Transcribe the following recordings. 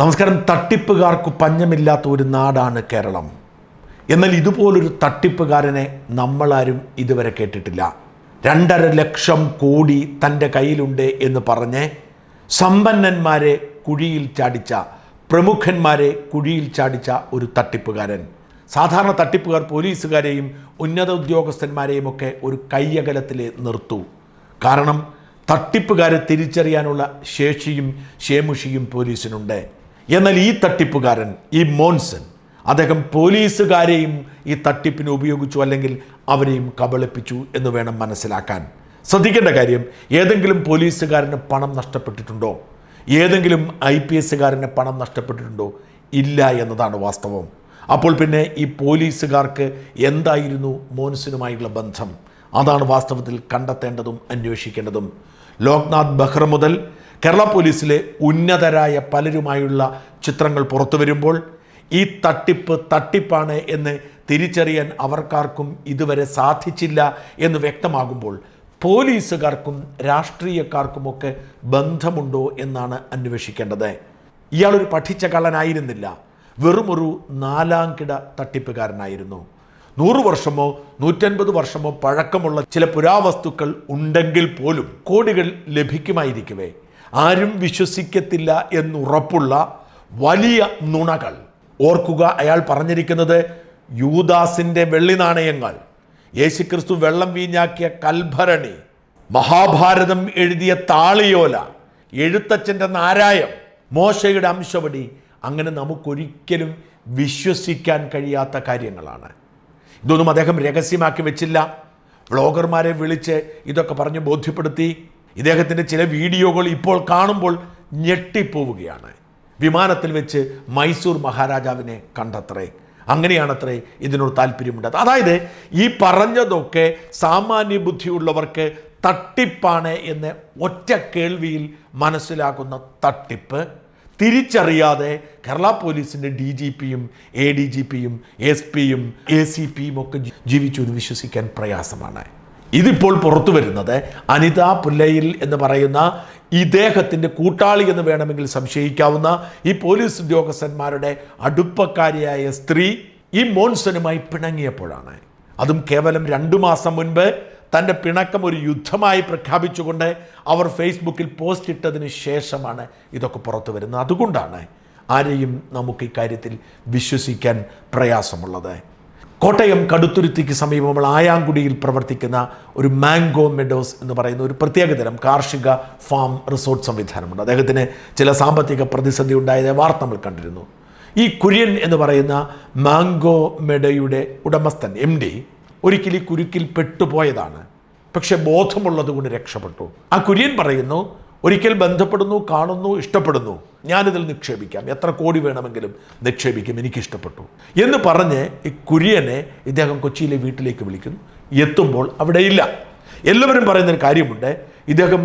നമസ്കാരം തട്ടിപ്പുകാർക്ക് പഞ്ഞമില്ലാത്ത ഒരു നാടാണ് കേരളം എന്നാൽ ഇതുപോലൊരു തട്ടിപ്പുകാരനെ നമ്മളാരും ഇതുവരെ കേട്ടിട്ടില്ല രണ്ടര ലക്ഷം കോടി തൻ്റെ കയ്യിലുണ്ട് എന്ന് പറഞ്ഞ് സമ്പന്നന്മാരെ കുഴിയിൽ ചാടിച്ച പ്രമുഖന്മാരെ കുഴിയിൽ ചാടിച്ച ഒരു തട്ടിപ്പുകാരൻ സാധാരണ തട്ടിപ്പുകാർ പോലീസുകാരെയും ഉന്നത ഉദ്യോഗസ്ഥന്മാരെയും ഒക്കെ ഒരു കയ്യകലത്തിൽ നിർത്തു കാരണം തട്ടിപ്പുകാരെ തിരിച്ചറിയാനുള്ള ശേഷിയും ശേമുഷിയും പോലീസിനുണ്ട് എന്നാൽ ഈ തട്ടിപ്പുകാരൻ ഈ മോൻസൺ അദ്ദേഹം പോലീസുകാരെയും ഈ തട്ടിപ്പിന് ഉപയോഗിച്ചു അല്ലെങ്കിൽ അവരെയും കബളിപ്പിച്ചു എന്ന് വേണം മനസ്സിലാക്കാൻ ശ്രദ്ധിക്കേണ്ട കാര്യം ഏതെങ്കിലും പോലീസുകാരന് പണം നഷ്ടപ്പെട്ടിട്ടുണ്ടോ ഏതെങ്കിലും ഐ പി എസ്സുകാരന് പണം നഷ്ടപ്പെട്ടിട്ടുണ്ടോ ഇല്ല എന്നതാണ് വാസ്തവം അപ്പോൾ പിന്നെ ഈ പോലീസുകാർക്ക് എന്തായിരുന്നു മോൻസിനുമായുള്ള ബന്ധം അതാണ് വാസ്തവത്തിൽ കണ്ടെത്തേണ്ടതും അന്വേഷിക്കേണ്ടതും ലോക്നാഥ് ബെഹ്റ മുതൽ കേരള പോലീസിലെ ഉന്നതരായ പലരുമായുള്ള ചിത്രങ്ങൾ പുറത്തു വരുമ്പോൾ ഈ തട്ടിപ്പ് തട്ടിപ്പാണ് എന്ന് തിരിച്ചറിയാൻ അവർക്കാർക്കും ഇതുവരെ സാധിച്ചില്ല എന്ന് വ്യക്തമാകുമ്പോൾ പോലീസുകാർക്കും രാഷ്ട്രീയക്കാർക്കുമൊക്കെ ബന്ധമുണ്ടോ എന്നാണ് അന്വേഷിക്കേണ്ടത് ഇയാളൊരു പഠിച്ച കള്ളനായിരുന്നില്ല വെറുമൊരു നാലാംകിട തട്ടിപ്പുകാരനായിരുന്നു നൂറു വർഷമോ നൂറ്റൻപത് വർഷമോ പഴക്കമുള്ള ചില പുരാവസ്തുക്കൾ ഉണ്ടെങ്കിൽ പോലും കോടികൾ ലഭിക്കുമായിരിക്കുവേ ആരും വിശ്വസിക്കത്തില്ല എന്നുറപ്പുള്ള വലിയ നുണകൾ ഓർക്കുക അയാൾ പറഞ്ഞിരിക്കുന്നത് യൂദാസിൻ്റെ വെള്ളി നാണയങ്ങൾ യേശുക്രിസ്തു വെള്ളം വീഞ്ഞാക്കിയ കൽഭരണി മഹാഭാരതം എഴുതിയ താളിയോല എഴുത്തച്ഛൻ്റെ നാരായം മോശയുടെ അംശവടി അങ്ങനെ നമുക്കൊരിക്കലും വിശ്വസിക്കാൻ കഴിയാത്ത കാര്യങ്ങളാണ് ഇതൊന്നും അദ്ദേഹം രഹസ്യമാക്കി വെച്ചില്ല വ്ളോഗർമാരെ വിളിച്ച് ഇതൊക്കെ പറഞ്ഞ് ബോധ്യപ്പെടുത്തി ഇദ്ദേഹത്തിൻ്റെ ചില വീഡിയോകൾ ഇപ്പോൾ കാണുമ്പോൾ ഞെട്ടിപ്പോവുകയാണ് വിമാനത്തിൽ വെച്ച് മൈസൂർ മഹാരാജാവിനെ കണ്ടത്രേ അങ്ങനെയാണത്രേ ഇതിനോട് താല്പര്യമുണ്ടത് അതായത് ഈ പറഞ്ഞതൊക്കെ സാമാന്യ ബുദ്ധിയുള്ളവർക്ക് തട്ടിപ്പാണ് എന്ന് ഒറ്റ കേൾവിയിൽ മനസ്സിലാക്കുന്ന തട്ടിപ്പ് തിരിച്ചറിയാതെ കേരള പോലീസിൻ്റെ ഡി ജി പിയും എ ഡി ജി പിയും എസ് പിയും എ സി പിയും ഒക്കെ ജീവിച്ചു എന്ന് വിശ്വസിക്കാൻ പ്രയാസമാണ് ഇതിപ്പോൾ പുറത്തു വരുന്നത് അനിത പുല്ലയിൽ എന്ന് പറയുന്ന ഇദ്ദേഹത്തിൻ്റെ കൂട്ടാളി എന്ന് വേണമെങ്കിൽ സംശയിക്കാവുന്ന ഈ പോലീസ് ഉദ്യോഗസ്ഥന്മാരുടെ അടുപ്പക്കാരിയായ സ്ത്രീ ഈ മോൺസനുമായി പിണങ്ങിയപ്പോഴാണ് അതും കേവലം രണ്ടു മാസം മുൻപ് തൻ്റെ പിണക്കം ഒരു യുദ്ധമായി പ്രഖ്യാപിച്ചുകൊണ്ട് അവർ ഫേസ്ബുക്കിൽ പോസ്റ്റ് ഇട്ടതിന് ശേഷമാണ് ഇതൊക്കെ പുറത്തു വരുന്നത് അതുകൊണ്ടാണ് ആരെയും നമുക്ക് ഇക്കാര്യത്തിൽ വിശ്വസിക്കാൻ പ്രയാസമുള്ളത് കോട്ടയം കടുത്തുരുത്തിക്ക് സമീപമുള്ള ആയാങ്കുടിയിൽ പ്രവർത്തിക്കുന്ന ഒരു മാംഗോ മെഡോസ് എന്ന് പറയുന്ന ഒരു പ്രത്യേകതരം കാർഷിക ഫാം റിസോർട്ട് സംവിധാനമുണ്ട് അദ്ദേഹത്തിന് ചില സാമ്പത്തിക പ്രതിസന്ധി ഉണ്ടായതേ വാർത്ത നമ്മൾ കണ്ടിരുന്നു ഈ കുര്യൻ എന്ന് പറയുന്ന മാംഗോ മെഡയുടെ ഉടമസ്ഥൻ എം ഡി ഒരിക്കൽ ഈ കുരുക്കിൽ പെട്ടുപോയതാണ് പക്ഷെ ബോധമുള്ളത് കൊണ്ട് രക്ഷപ്പെട്ടു ആ കുര്യൻ പറയുന്നു ഒരിക്കൽ ബന്ധപ്പെടുന്നു കാണുന്നു ഇഷ്ടപ്പെടുന്നു ഞാനിതിൽ നിക്ഷേപിക്കാം എത്ര കോടി വേണമെങ്കിലും നിക്ഷേപിക്കും എനിക്കിഷ്ടപ്പെട്ടു എന്ന് പറഞ്ഞ് ഈ കുര്യനെ ഇദ്ദേഹം കൊച്ചിയിലെ വീട്ടിലേക്ക് വിളിക്കുന്നു എത്തുമ്പോൾ അവിടെയില്ല എല്ലാവരും പറയുന്നൊരു കാര്യമുണ്ട് ഇദ്ദേഹം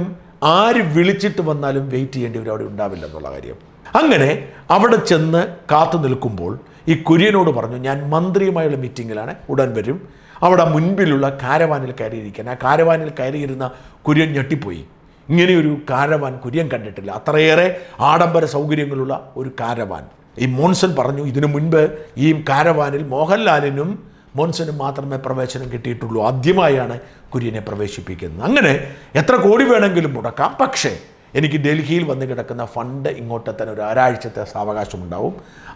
ആര് വിളിച്ചിട്ട് വന്നാലും വെയിറ്റ് ചെയ്യേണ്ടവർ അവിടെ ഉണ്ടാവില്ല എന്നുള്ള കാര്യം അങ്ങനെ അവിടെ ചെന്ന് കാത്തു നിൽക്കുമ്പോൾ ഈ കുര്യനോട് പറഞ്ഞു ഞാൻ മന്ത്രിയുമായുള്ള മീറ്റിങ്ങിലാണ് ഉടൻ വരും അവിടെ മുൻപിലുള്ള കാരവാനിൽ കയറിയിരിക്കാൻ ആ കാരവാനിൽ കയറിയിരുന്ന കുര്യൻ ഞെട്ടിപ്പോയി ഇങ്ങനെയൊരു കാരവാൻ കുര്യം കണ്ടിട്ടില്ല അത്രയേറെ ആഡംബര സൗകര്യങ്ങളുള്ള ഒരു കാരവാൻ ഈ മോൺസൺ പറഞ്ഞു ഇതിനു മുൻപ് ഈ കാരവാനിൽ മോഹൻലാലിനും മോൺസനും മാത്രമേ പ്രവേശനം കിട്ടിയിട്ടുള്ളൂ ആദ്യമായാണ് കുര്യനെ പ്രവേശിപ്പിക്കുന്നത് അങ്ങനെ എത്ര കോടി വേണമെങ്കിലും മുടക്കാം പക്ഷേ എനിക്ക് ഡൽഹിയിൽ വന്ന് കിടക്കുന്ന ഫണ്ട് ഇങ്ങോട്ട് തന്നെ ഒരു ഒരാഴ്ചത്തെ സാവകാശമുണ്ടാവും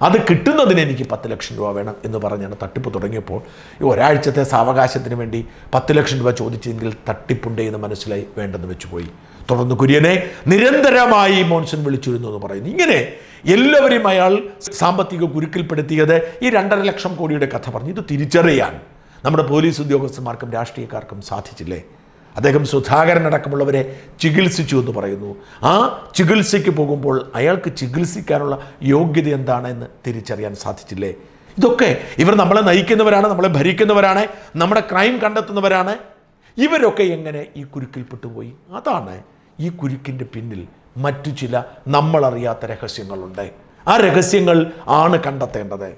അത് കിട്ടുന്നതിന് എനിക്ക് പത്ത് ലക്ഷം രൂപ വേണം എന്ന് പറഞ്ഞാണ് തട്ടിപ്പ് തുടങ്ങിയപ്പോൾ ഈ ഒരാഴ്ചത്തെ സാവകാശത്തിന് വേണ്ടി പത്ത് ലക്ഷം രൂപ ചോദിച്ചെങ്കിൽ തട്ടിപ്പുണ്ടേ എന്ന് മനസ്സിലായി വേണ്ടെന്ന് വെച്ച് പോയി തുടർന്ന് കുര്യനെ നിരന്തരമായി മോൻസൺ വിളിച്ചിരുന്നു എന്ന് പറയുന്നു ഇങ്ങനെ എല്ലാവരെയും അയാൾ സാമ്പത്തിക കുരുക്കിൽപ്പെടുത്തിയത് ഈ രണ്ടര ലക്ഷം കോടിയുടെ കഥ പറഞ്ഞു ഇത് തിരിച്ചറിയാൻ നമ്മുടെ പോലീസ് ഉദ്യോഗസ്ഥന്മാർക്കും രാഷ്ട്രീയക്കാർക്കും സാധിച്ചില്ലേ അദ്ദേഹം സുധാകരൻ അടക്കമുള്ളവരെ ചികിത്സിച്ചു എന്ന് പറയുന്നു ആ ചികിത്സയ്ക്ക് പോകുമ്പോൾ അയാൾക്ക് ചികിത്സിക്കാനുള്ള യോഗ്യത എന്താണെന്ന് തിരിച്ചറിയാൻ സാധിച്ചില്ലേ ഇതൊക്കെ ഇവർ നമ്മളെ നയിക്കുന്നവരാണ് നമ്മളെ ഭരിക്കുന്നവരാണ് നമ്മുടെ ക്രൈം കണ്ടെത്തുന്നവരാണ് ഇവരൊക്കെ എങ്ങനെ ഈ കുരുക്കിൽപ്പെട്ടു പോയി അതാണ് ഈ കുരുക്കിൻ്റെ പിന്നിൽ മറ്റു ചില നമ്മളറിയാത്ത രഹസ്യങ്ങളുണ്ട് ആ രഹസ്യങ്ങൾ ആണ് കണ്ടെത്തേണ്ടത്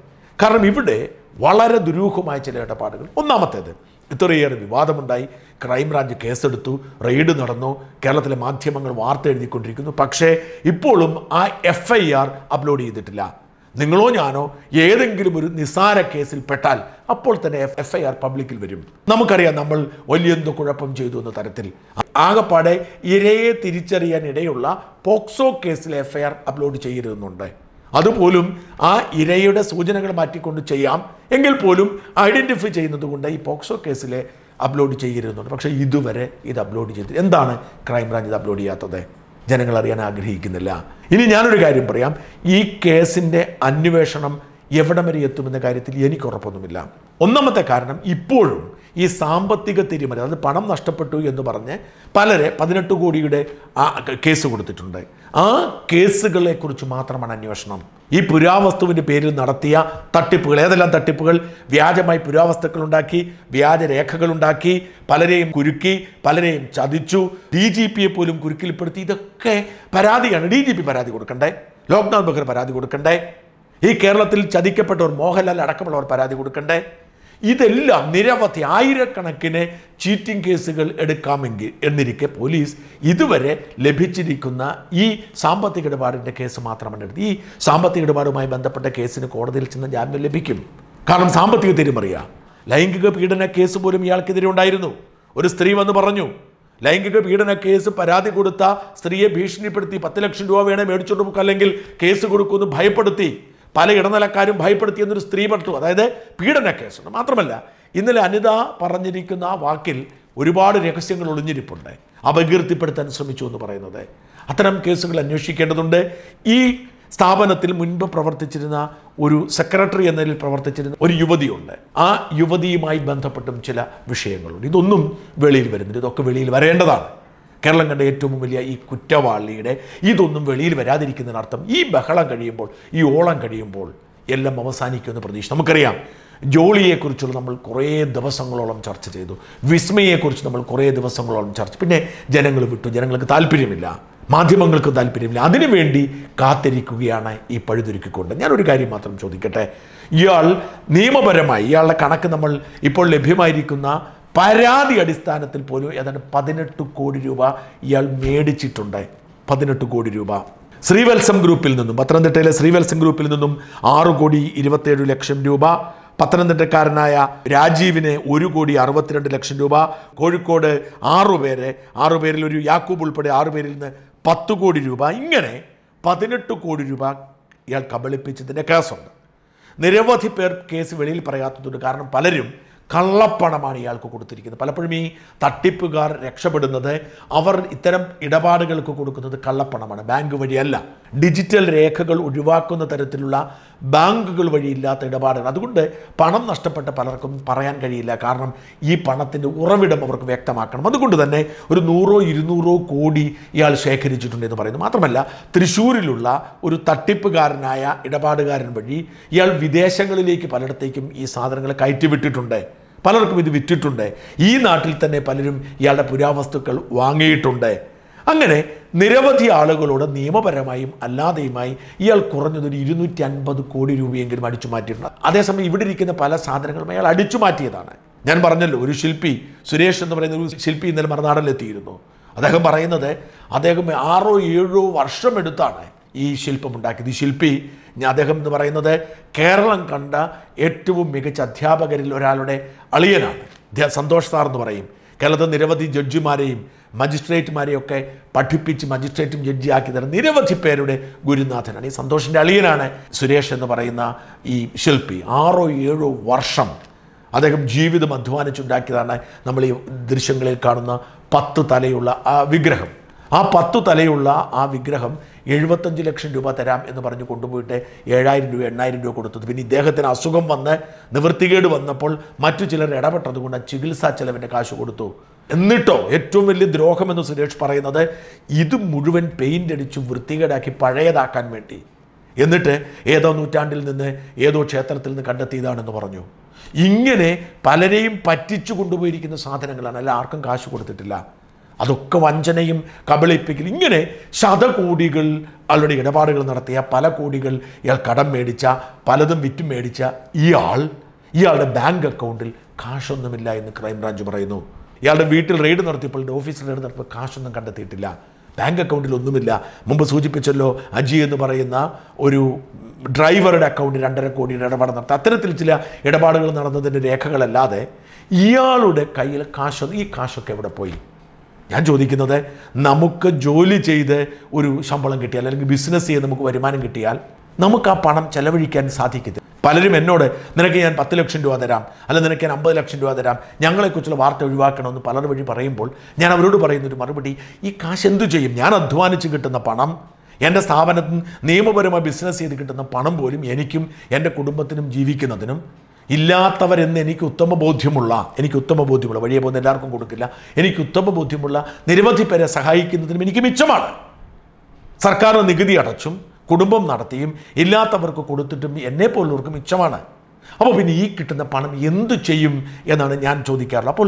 കാരണം ഇവിടെ വളരെ ദുരൂഹമായ ചില ഇടപാടുകൾ ഒന്നാമത്തേത് ഇത്രയേറെ വിവാദമുണ്ടായി ക്രൈംബ്രാഞ്ച് കേസെടുത്തു റെയ്ഡ് നടന്നു കേരളത്തിലെ മാധ്യമങ്ങൾ വാർത്ത എഴുതിക്കൊണ്ടിരിക്കുന്നു പക്ഷേ ഇപ്പോഴും ആ എഫ് ഐ ആർ അപ്ലോഡ് ചെയ്തിട്ടില്ല നിങ്ങളോ ഞാനോ ഏതെങ്കിലും ഒരു നിസാര കേസിൽ പെട്ടാൽ അപ്പോൾ തന്നെ എഫ് ഐ ആർ പബ്ലിക്കിൽ വരും നമുക്കറിയാം നമ്മൾ വലിയെന്തോ കുഴപ്പം ചെയ്തു എന്ന തരത്തിൽ ആകപ്പാടെ ഇരയെ തിരിച്ചറിയാൻ ഇടയുള്ള പോക്സോ കേസിൽ എഫ് ഐ ആർ അപ്ലോഡ് ചെയ്യരുതെന്നുണ്ട് അതുപോലും ആ ഇരയുടെ സൂചനകൾ മാറ്റിക്കൊണ്ട് ചെയ്യാം എങ്കിൽ പോലും ഐഡൻറ്റിഫൈ കൊണ്ട് ഈ പോക്സോ കേസിലെ അപ്ലോഡ് ചെയ്യരുതെന്നുണ്ട് പക്ഷേ ഇതുവരെ ഇത് അപ്ലോഡ് ചെയ്തിട്ട് എന്താണ് ക്രൈംബ്രാഞ്ച് ഇത് അപ്ലോഡ് ചെയ്യാത്തത് ജനങ്ങൾ അറിയാൻ ആഗ്രഹിക്കുന്നില്ല ഇനി ഞാനൊരു കാര്യം പറയാം ഈ കേസിൻ്റെ അന്വേഷണം എവിടം വരെ എത്തുമെന്ന കാര്യത്തിൽ എനിക്ക് ഉറപ്പൊന്നുമില്ല ഒന്നാമത്തെ കാരണം ഇപ്പോഴും ഈ സാമ്പത്തിക തിരിമറി അതായത് പണം നഷ്ടപ്പെട്ടു എന്ന് പറഞ്ഞ് പലരെ പതിനെട്ട് കോടിയുടെ ആ കേസ് കൊടുത്തിട്ടുണ്ട് ആ കേസുകളെക്കുറിച്ച് മാത്രമാണ് അന്വേഷണം ഈ പുരാവസ്തുവിൻ്റെ പേരിൽ നടത്തിയ തട്ടിപ്പുകൾ ഏതെല്ലാം തട്ടിപ്പുകൾ വ്യാജമായി പുരാവസ്തുക്കൾ ഉണ്ടാക്കി വ്യാജരേഖകളുണ്ടാക്കി പലരെയും കുരുക്കി പലരെയും ചതിച്ചു ഡി ജി പിയെ പോലും കുരുക്കിൽപ്പെടുത്തി ഇതൊക്കെ പരാതിയാണ് ഡി ജി പി പരാതി കൊടുക്കണ്ടേ ലോക്നാഥ് ബെഹ്റ പരാതി കൊടുക്കണ്ടേ ഈ കേരളത്തിൽ ചതിക്കപ്പെട്ടവർ മോഹൻലാൽ അടക്കമുള്ളവർ പരാതി കൊടുക്കണ്ടേ ഇതെല്ലാം നിരവധി ആയിരക്കണക്കിന് ചീറ്റിംഗ് കേസുകൾ എടുക്കാമെങ്കിൽ എന്നിരിക്കെ പോലീസ് ഇതുവരെ ലഭിച്ചിരിക്കുന്ന ഈ സാമ്പത്തിക ഇടപാടിൻ്റെ കേസ് മാത്രമാണ് എടുത്തത് ഈ സാമ്പത്തിക ഇടപാടുമായി ബന്ധപ്പെട്ട കേസിന് കോടതിയിൽ ചെന്ന് ജാമ്യം ലഭിക്കും കാരണം സാമ്പത്തിക തിരിമറിയാം ലൈംഗിക പീഡന കേസ് പോലും ഇയാൾക്കെതിരെ ഉണ്ടായിരുന്നു ഒരു സ്ത്രീ വന്ന് പറഞ്ഞു ലൈംഗിക പീഡന കേസ് പരാതി കൊടുത്ത സ്ത്രീയെ ഭീഷണിപ്പെടുത്തി പത്ത് ലക്ഷം രൂപ വേണേ മേടിച്ചുകൊണ്ട് അല്ലെങ്കിൽ കേസ് കൊടുക്കുമെന്ന് ഭയപ്പെടുത്തി പല ഇടനിലക്കാരും ഭയപ്പെടുത്തിയെന്നൊരു സ്ത്രീ പെട്ടു അതായത് പീഡന കേസുണ്ട് മാത്രമല്ല ഇന്നലെ അനിത പറഞ്ഞിരിക്കുന്ന ആ വാക്കിൽ ഒരുപാട് രഹസ്യങ്ങൾ ഒളിഞ്ഞിരിപ്പുണ്ട് അപകീർത്തിപ്പെടുത്താൻ ശ്രമിച്ചു എന്ന് പറയുന്നത് അത്തരം കേസുകൾ അന്വേഷിക്കേണ്ടതുണ്ട് ഈ സ്ഥാപനത്തിൽ മുൻപ് പ്രവർത്തിച്ചിരുന്ന ഒരു സെക്രട്ടറി എന്നതിൽ പ്രവർത്തിച്ചിരുന്ന ഒരു യുവതിയുണ്ട് ആ യുവതിയുമായി ബന്ധപ്പെട്ടും ചില വിഷയങ്ങളുണ്ട് ഇതൊന്നും വെളിയിൽ വരുന്നില്ല ഇതൊക്കെ വെളിയിൽ വരേണ്ടതാണ് കേരളം കണ്ട ഏറ്റവും വലിയ ഈ കുറ്റവാളിയുടെ ഇതൊന്നും വെളിയിൽ വരാതിരിക്കുന്നതിനർത്ഥം ഈ ബഹളം കഴിയുമ്പോൾ ഈ ഓളം കഴിയുമ്പോൾ എല്ലാം അവസാനിക്കുമെന്ന് പ്രതീക്ഷ നമുക്കറിയാം ജോളിയെക്കുറിച്ചുള്ള നമ്മൾ കുറേ ദിവസങ്ങളോളം ചർച്ച ചെയ്തു വിസ്മയെക്കുറിച്ച് നമ്മൾ കുറേ ദിവസങ്ങളോളം ചർച്ച പിന്നെ ജനങ്ങൾ വിട്ടു ജനങ്ങൾക്ക് താല്പര്യമില്ല മാധ്യമങ്ങൾക്ക് താല്പര്യമില്ല അതിനുവേണ്ടി കാത്തിരിക്കുകയാണ് ഈ പഴുതുരുക്കിക്കൊണ്ട് ഞാനൊരു കാര്യം മാത്രം ചോദിക്കട്ടെ ഇയാൾ നിയമപരമായി ഇയാളുടെ കണക്ക് നമ്മൾ ഇപ്പോൾ ലഭ്യമായിരിക്കുന്ന പരാതി അടിസ്ഥാനത്തിൽ പോലും ഏതാണ്ട് പതിനെട്ട് കോടി രൂപ ഇയാൾ മേടിച്ചിട്ടുണ്ട് പതിനെട്ട് കോടി രൂപ ശ്രീവത്സം ഗ്രൂപ്പിൽ നിന്നും പത്തനംതിട്ടയിലെ ശ്രീവത്സം ഗ്രൂപ്പിൽ നിന്നും ആറ് കോടി ഇരുപത്തേഴ് ലക്ഷം രൂപ പത്തനംതിട്ടക്കാരനായ രാജീവിന് ഒരു കോടി അറുപത്തിരണ്ട് ലക്ഷം രൂപ കോഴിക്കോട് ആറുപേരെ ആറുപേരിൽ ഒരു യാക്കൂബ് ഉൾപ്പെടെ ആറുപേരിൽ നിന്ന് പത്ത് കോടി രൂപ ഇങ്ങനെ പതിനെട്ട് കോടി രൂപ ഇയാൾ കബളിപ്പിച്ചതിൻ്റെ കേസുണ്ട് നിരവധി പേർ കേസ് വെളിയിൽ പറയാത്തതുണ്ട് കാരണം പലരും കള്ളപ്പണമാണ് ഇയാൾക്ക് കൊടുത്തിരിക്കുന്നത് പലപ്പോഴും ഈ തട്ടിപ്പുകാർ രക്ഷപ്പെടുന്നത് അവർ ഇത്തരം ഇടപാടുകൾക്ക് കൊടുക്കുന്നത് കള്ളപ്പണമാണ് ബാങ്ക് വഴിയല്ല ഡിജിറ്റൽ രേഖകൾ ഒഴിവാക്കുന്ന തരത്തിലുള്ള ബാങ്കുകൾ വഴിയില്ലാത്ത ഇടപാടുകൾ അതുകൊണ്ട് പണം നഷ്ടപ്പെട്ട പലർക്കും പറയാൻ കഴിയില്ല കാരണം ഈ പണത്തിൻ്റെ ഉറവിടം അവർക്ക് വ്യക്തമാക്കണം അതുകൊണ്ട് തന്നെ ഒരു നൂറോ ഇരുന്നൂറോ കോടി ഇയാൾ ശേഖരിച്ചിട്ടുണ്ട് എന്ന് പറയുന്നു മാത്രമല്ല തൃശ്ശൂരിലുള്ള ഒരു തട്ടിപ്പുകാരനായ ഇടപാടുകാരൻ വഴി ഇയാൾ വിദേശങ്ങളിലേക്ക് പലയിടത്തേക്കും ഈ സാധനങ്ങൾ കയറ്റിവിട്ടിട്ടുണ്ട് പലർക്കും ഇത് വിറ്റിട്ടുണ്ട് ഈ നാട്ടിൽ തന്നെ പലരും ഇയാളുടെ പുരാവസ്തുക്കൾ വാങ്ങിയിട്ടുണ്ട് അങ്ങനെ നിരവധി ആളുകളോട് നിയമപരമായും അല്ലാതെയുമായി ഇയാൾ കുറഞ്ഞതൊരു ഇരുന്നൂറ്റി അൻപത് കോടി രൂപയെങ്കിലും അടിച്ചു മാറ്റിയിട്ടുണ്ട് അതേസമയം ഇവിടെ ഇരിക്കുന്ന പല സാധനങ്ങളും അയാൾ അടിച്ചു മാറ്റിയതാണ് ഞാൻ പറഞ്ഞല്ലോ ഒരു ശില്പി സുരേഷ് എന്ന് പറയുന്ന ഒരു ശില്പി ഇന്നലെ മറുനാടനിലെത്തിയിരുന്നു അദ്ദേഹം പറയുന്നത് അദ്ദേഹം ആറോ ഏഴോ വർഷമെടുത്താണ് ഈ ശില്പമുണ്ടാക്കിയത് ഈ ശില്പി അദ്ദേഹം എന്ന് പറയുന്നത് കേരളം കണ്ട ഏറ്റവും മികച്ച അധ്യാപകരിൽ ഒരാളുടെ അളിയനാണ് സന്തോഷ് സാർ എന്ന് പറയും കേരളത്തിൽ നിരവധി ജഡ്ജിമാരെയും ഒക്കെ പഠിപ്പിച്ച് മജിസ്ട്രേറ്റും ജഡ്ജിയാക്കി തരുന്ന നിരവധി പേരുടെ ഗുരുനാഥനാണ് ഈ സന്തോഷിൻ്റെ അളിയനാണ് സുരേഷ് എന്ന് പറയുന്ന ഈ ശില്പി ആറോ ഏഴോ വർഷം അദ്ദേഹം ജീവിതം അധ്വാനിച്ചുണ്ടാക്കിയതാണ് നമ്മൾ ഈ ദൃശ്യങ്ങളിൽ കാണുന്ന പത്ത് തലയുള്ള ആ വിഗ്രഹം ആ പത്തു തലയുള്ള ആ വിഗ്രഹം എഴുപത്തഞ്ച് ലക്ഷം രൂപ തരാം എന്ന് പറഞ്ഞ് കൊണ്ടുപോയിട്ട് ഏഴായിരം രൂപ എണ്ണായിരം രൂപ കൊടുത്തത് പിന്നെ ഇദ്ദേഹത്തിന് അസുഖം വന്ന് നിവൃത്തികേട് വന്നപ്പോൾ മറ്റു ചിലർ ഇടപെട്ടതുകൊണ്ട് ചികിത്സാ ചെലവിൻ്റെ കാശ് കൊടുത്തു എന്നിട്ടോ ഏറ്റവും വലിയ ദ്രോഹമെന്ന് സുരേഷ് പറയുന്നത് ഇത് മുഴുവൻ പെയിൻ്റ് അടിച്ച് വൃത്തികേടാക്കി പഴയതാക്കാൻ വേണ്ടി എന്നിട്ട് ഏതോ നൂറ്റാണ്ടിൽ നിന്ന് ഏതോ ക്ഷേത്രത്തിൽ നിന്ന് കണ്ടെത്തിയതാണെന്ന് പറഞ്ഞു ഇങ്ങനെ പലരെയും പറ്റിച്ചു കൊണ്ടുപോയിരിക്കുന്ന സാധനങ്ങളാണ് അല്ല ആർക്കും കാശ് കൊടുത്തിട്ടില്ല അതൊക്കെ വഞ്ചനയും കബളിപ്പിക്കലും ഇങ്ങനെ ശതകോടികൾ അവരുടെ ഇടപാടുകൾ നടത്തിയ പല കോടികൾ ഇയാൾ കടം മേടിച്ച പലതും വിറ്റും മേടിച്ച ഇയാൾ ഇയാളുടെ ബാങ്ക് അക്കൗണ്ടിൽ കാശൊന്നുമില്ല എന്ന് ക്രൈംബ്രാഞ്ച് പറയുന്നു ഇയാളുടെ വീട്ടിൽ റെയ്ഡ് നടത്തിയപ്പോൾ ഓഫീസിൽ റെയ്ഡ് നടത്തിയപ്പോൾ കാശൊന്നും കണ്ടെത്തിയിട്ടില്ല ബാങ്ക് അക്കൗണ്ടിൽ ഒന്നുമില്ല മുമ്പ് സൂചിപ്പിച്ചല്ലോ അജി എന്ന് പറയുന്ന ഒരു ഡ്രൈവറുടെ അക്കൗണ്ടിൽ രണ്ടര കോടിയുടെ ഇടപാട് നടത്തി അത്തരത്തിൽ ചില ഇടപാടുകൾ നടന്നതിൻ്റെ രേഖകളല്ലാതെ ഇയാളുടെ കയ്യിൽ കാശൊന്നും ഈ കാശൊക്കെ എവിടെ പോയി ഞാൻ ചോദിക്കുന്നത് നമുക്ക് ജോലി ചെയ്ത് ഒരു ശമ്പളം കിട്ടിയാൽ അല്ലെങ്കിൽ ബിസിനസ് ചെയ്ത് നമുക്ക് വരുമാനം കിട്ടിയാൽ നമുക്ക് ആ പണം ചെലവഴിക്കാൻ സാധിക്കത്തില്ല പലരും എന്നോട് നിനക്ക് ഞാൻ പത്ത് ലക്ഷം രൂപ തരാം അല്ല നിനക്ക് ഞാൻ അമ്പത് ലക്ഷം രൂപ തരാം ഞങ്ങളെക്കുറിച്ചുള്ള വാർത്ത ഒഴിവാക്കണമെന്ന് പലർ വഴി പറയുമ്പോൾ ഞാൻ അവരോട് പറയുന്നൊരു മറുപടി ഈ കാശ് എന്തു ചെയ്യും ഞാൻ അധ്വാനിച്ച് കിട്ടുന്ന പണം എൻ്റെ സ്ഥാപനത്തിൽ നിയമപരമായി ബിസിനസ് ചെയ്ത് കിട്ടുന്ന പണം പോലും എനിക്കും എൻ്റെ കുടുംബത്തിനും ജീവിക്കുന്നതിനും ഇല്ലാത്തവരെന്ന് എനിക്ക് ഉത്തമ ബോധ്യമുള്ള എനിക്ക് ഉത്തമ ബോധ്യമുള്ള വഴിയെ പോകുന്ന എല്ലാവർക്കും കൊടുക്കില്ല എനിക്ക് ഉത്തമ ബോധ്യമുള്ള നിരവധി പേരെ സഹായിക്കുന്നതിനും എനിക്ക് മിച്ചമാണ് സർക്കാർ നികുതി അടച്ചും കുടുംബം നടത്തിയും ഇല്ലാത്തവർക്ക് കൊടുത്തിട്ടും എന്നെ പോലുള്ളവർക്ക് മിച്ചമാണ് അപ്പോൾ പിന്നെ ഈ കിട്ടുന്ന പണം എന്തു ചെയ്യും എന്നാണ് ഞാൻ ചോദിക്കാറുള്ളത് അപ്പോൾ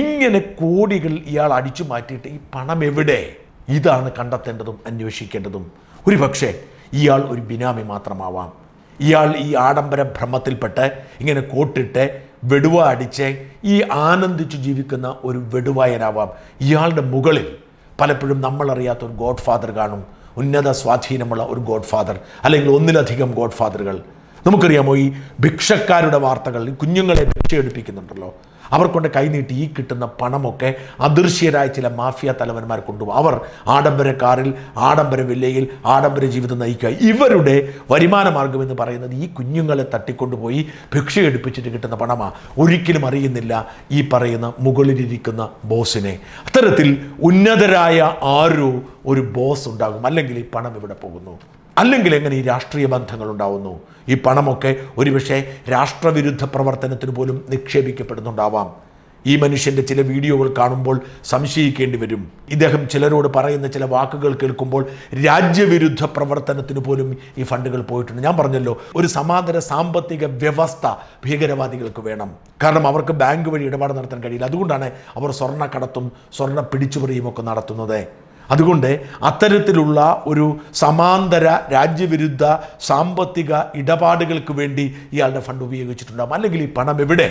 ഇങ്ങനെ കോടികൾ ഇയാൾ അടിച്ചു മാറ്റിയിട്ട് ഈ പണം എവിടെ ഇതാണ് കണ്ടെത്തേണ്ടതും അന്വേഷിക്കേണ്ടതും പക്ഷേ ഇയാൾ ഒരു ബിനാമി മാത്രമാവാം ഇയാൾ ഈ ആഡംബര ഭ്രമത്തിൽപ്പെട്ട് ഇങ്ങനെ കോട്ടിട്ട് വെടുവ അടിച്ച് ഈ ആനന്ദിച്ചു ജീവിക്കുന്ന ഒരു വെടുവായനാവാം ഇയാളുടെ മുകളിൽ പലപ്പോഴും നമ്മളറിയാത്ത ഒരു ഗോഡ് ഫാദർ കാണും ഉന്നത സ്വാധീനമുള്ള ഒരു ഗോഡ് ഫാദർ അല്ലെങ്കിൽ ഒന്നിലധികം ഗോഡ് ഫാദറുകൾ നമുക്കറിയാമോ ഈ ഭിക്ഷക്കാരുടെ വാർത്തകൾ കുഞ്ഞുങ്ങളെ ഭിക്ഷ എടുപ്പിക്കുന്നുണ്ടല്ലോ അവർക്കൊണ്ട് കൈനീട്ടി ഈ കിട്ടുന്ന പണമൊക്കെ അദൃശ്യരായ ചില മാഫിയ തലവന്മാർ കൊണ്ടുപോകും അവർ ആഡംബര കാറിൽ ആഡംബര വില്ലയിൽ ആഡംബര ജീവിതം നയിക്കുക ഇവരുടെ വരുമാന മാർഗം എന്ന് പറയുന്നത് ഈ കുഞ്ഞുങ്ങളെ തട്ടിക്കൊണ്ടുപോയി ഭിക്ഷ എടുപ്പിച്ചിട്ട് കിട്ടുന്ന പണമാണ് ഒരിക്കലും അറിയുന്നില്ല ഈ പറയുന്ന മുകളിലിരിക്കുന്ന ബോസിനെ അത്തരത്തിൽ ഉന്നതരായ ആരോ ഒരു ബോസ് ഉണ്ടാകും അല്ലെങ്കിൽ ഈ പണം ഇവിടെ പോകുന്നു അല്ലെങ്കിൽ എങ്ങനെ ഈ രാഷ്ട്രീയ ബന്ധങ്ങൾ ഉണ്ടാവുന്നു ഈ പണമൊക്കെ ഒരുപക്ഷെ രാഷ്ട്രവിരുദ്ധ പ്രവർത്തനത്തിന് പോലും നിക്ഷേപിക്കപ്പെടുന്നുണ്ടാവാം ഈ മനുഷ്യൻ്റെ ചില വീഡിയോകൾ കാണുമ്പോൾ സംശയിക്കേണ്ടി വരും ഇദ്ദേഹം ചിലരോട് പറയുന്ന ചില വാക്കുകൾ കേൾക്കുമ്പോൾ രാജ്യവിരുദ്ധ പ്രവർത്തനത്തിന് പോലും ഈ ഫണ്ടുകൾ പോയിട്ടുണ്ട് ഞാൻ പറഞ്ഞല്ലോ ഒരു സമാന്തര സാമ്പത്തിക വ്യവസ്ഥ ഭീകരവാദികൾക്ക് വേണം കാരണം അവർക്ക് ബാങ്ക് വഴി ഇടപാട് നടത്താൻ കഴിയില്ല അതുകൊണ്ടാണ് അവർ കടത്തും സ്വർണ്ണ പിടിച്ചുപറിയും ഒക്കെ നടത്തുന്നത് അതുകൊണ്ട് അത്തരത്തിലുള്ള ഒരു സമാന്തര രാജ്യവിരുദ്ധ സാമ്പത്തിക ഇടപാടുകൾക്ക് വേണ്ടി ഇയാളുടെ ഫണ്ട് ഉപയോഗിച്ചിട്ടുണ്ടാകും അല്ലെങ്കിൽ ഈ പണം എവിടെ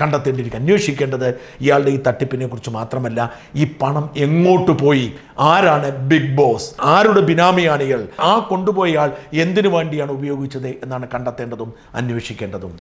കണ്ടെത്തേണ്ടിയിരിക്കും അന്വേഷിക്കേണ്ടത് ഇയാളുടെ ഈ തട്ടിപ്പിനെ കുറിച്ച് മാത്രമല്ല ഈ പണം എങ്ങോട്ട് പോയി ആരാണ് ബിഗ് ബോസ് ആരുടെ ബിനാമിയാണ് ഇയാൾ ആ കൊണ്ടുപോയ ആൾ എന്തിനു വേണ്ടിയാണ് ഉപയോഗിച്ചത് എന്നാണ് കണ്ടെത്തേണ്ടതും അന്വേഷിക്കേണ്ടതും